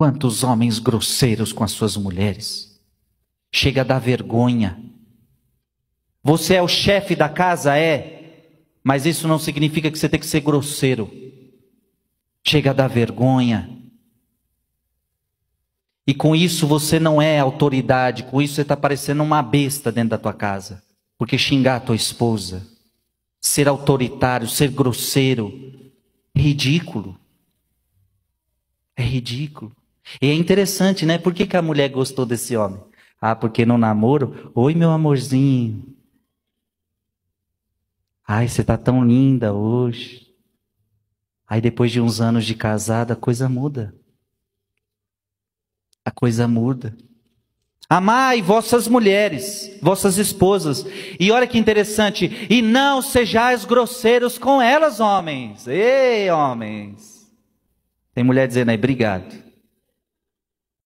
Quantos homens grosseiros com as suas mulheres. Chega a dar vergonha. Você é o chefe da casa, é, mas isso não significa que você tem que ser grosseiro. Chega a dar vergonha. E com isso você não é autoridade, com isso você está parecendo uma besta dentro da tua casa. Porque xingar a tua esposa, ser autoritário, ser grosseiro, é ridículo. É ridículo. E é interessante, né? Por que, que a mulher gostou desse homem? Ah, porque no namoro, oi meu amorzinho. Ai, você tá tão linda hoje. Aí depois de uns anos de casada, a coisa muda. A coisa muda. Amai vossas mulheres, vossas esposas. E olha que interessante, e não sejais grosseiros com elas, homens. Ei, homens. Tem mulher dizendo aí, obrigado.